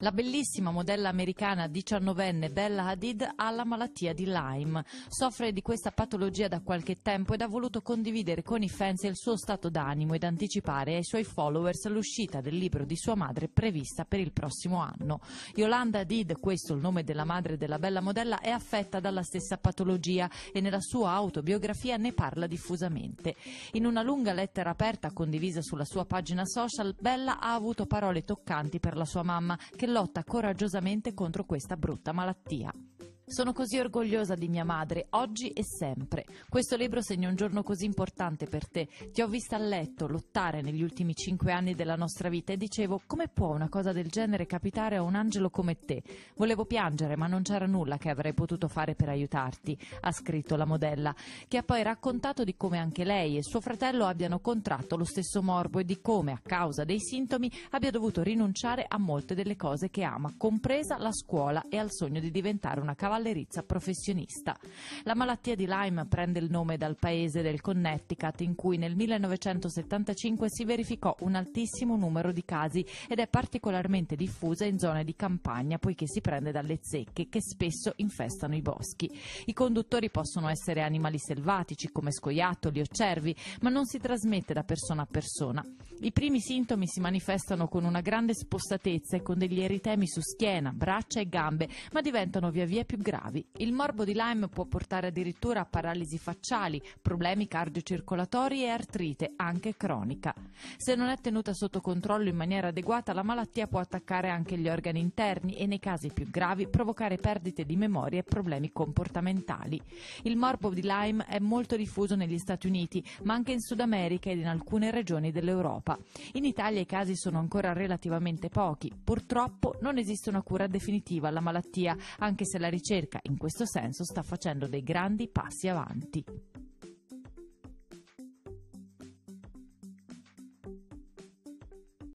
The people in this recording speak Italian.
La bellissima modella americana diciannovenne Bella Hadid ha la malattia di Lyme. Soffre di questa patologia da qualche tempo ed ha voluto condividere con i fans il suo stato d'animo ed anticipare ai suoi followers l'uscita del libro di sua madre prevista per il prossimo anno. Yolanda Hadid, questo il nome della madre della bella modella, è affetta dalla stessa patologia e nella sua autobiografia ne parla diffusamente. In una lunga lettera aperta condivisa sulla sua pagina social, Bella ha avuto parole toccanti per la sua mamma che che lotta coraggiosamente contro questa brutta malattia. Sono così orgogliosa di mia madre, oggi e sempre. Questo libro segna un giorno così importante per te. Ti ho vista a letto, lottare negli ultimi cinque anni della nostra vita e dicevo, come può una cosa del genere capitare a un angelo come te? Volevo piangere, ma non c'era nulla che avrei potuto fare per aiutarti, ha scritto la modella, che ha poi raccontato di come anche lei e suo fratello abbiano contratto lo stesso morbo e di come, a causa dei sintomi, abbia dovuto rinunciare a molte delle cose che ama, compresa la scuola e al sogno di diventare una cavalleria cavallerizza professionista. La malattia di Lyme prende il nome dal paese del Connecticut in cui nel 1975 si verificò un altissimo numero di casi ed è particolarmente diffusa in zone di campagna poiché si prende dalle zecche che spesso infestano i boschi. I conduttori possono essere animali selvatici come scoiattoli o cervi, ma non si trasmette da persona a persona. I primi sintomi si manifestano con una grande spostatezza e con degli eritemi su schiena, braccia e gambe, ma diventano via via più gravi. Il morbo di Lyme può portare addirittura a paralisi facciali, problemi cardiocircolatori e artrite, anche cronica. Se non è tenuta sotto controllo in maniera adeguata, la malattia può attaccare anche gli organi interni e nei casi più gravi provocare perdite di memoria e problemi comportamentali. Il morbo di Lyme è molto diffuso negli Stati Uniti, ma anche in Sud America ed in alcune regioni dell'Europa. In Italia i casi sono ancora relativamente pochi. Purtroppo non esiste una cura definitiva alla malattia, anche se la ricerca ricerca in questo senso sta facendo dei grandi passi avanti.